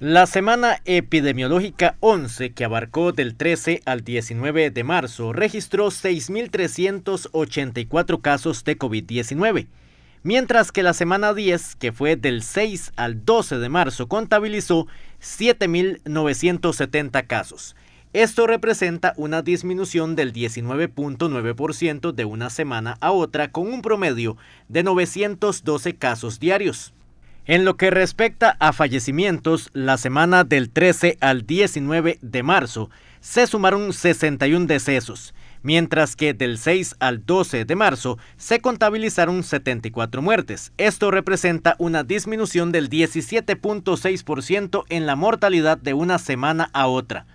La semana epidemiológica 11, que abarcó del 13 al 19 de marzo, registró 6.384 casos de COVID-19, mientras que la semana 10, que fue del 6 al 12 de marzo, contabilizó 7.970 casos. Esto representa una disminución del 19.9% de una semana a otra con un promedio de 912 casos diarios. En lo que respecta a fallecimientos, la semana del 13 al 19 de marzo se sumaron 61 decesos, mientras que del 6 al 12 de marzo se contabilizaron 74 muertes. Esto representa una disminución del 17.6% en la mortalidad de una semana a otra.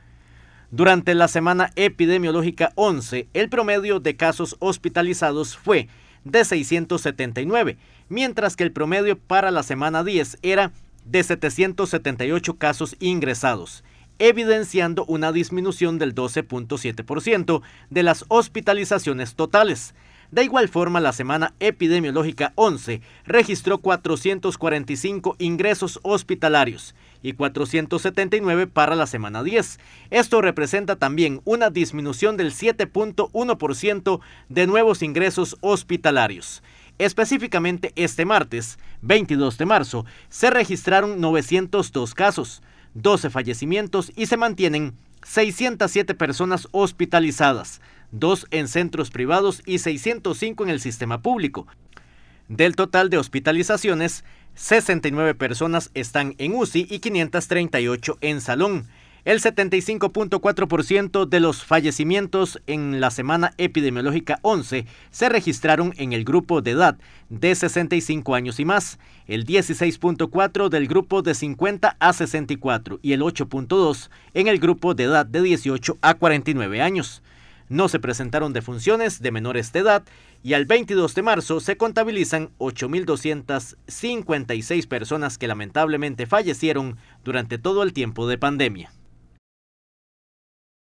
Durante la semana epidemiológica 11, el promedio de casos hospitalizados fue de 679, mientras que el promedio para la semana 10 era de 778 casos ingresados, evidenciando una disminución del 12.7% de las hospitalizaciones totales. De igual forma, la semana epidemiológica 11 registró 445 ingresos hospitalarios y 479 para la semana 10. Esto representa también una disminución del 7.1% de nuevos ingresos hospitalarios. Específicamente este martes, 22 de marzo, se registraron 902 casos, 12 fallecimientos y se mantienen 607 personas hospitalizadas, 2 en centros privados y 605 en el sistema público. Del total de hospitalizaciones, 69 personas están en UCI y 538 en salón. El 75.4% de los fallecimientos en la semana epidemiológica 11 se registraron en el grupo de edad de 65 años y más, el 16.4% del grupo de 50 a 64 y el 8.2% en el grupo de edad de 18 a 49 años no se presentaron defunciones de menores de edad y al 22 de marzo se contabilizan 8.256 personas que lamentablemente fallecieron durante todo el tiempo de pandemia.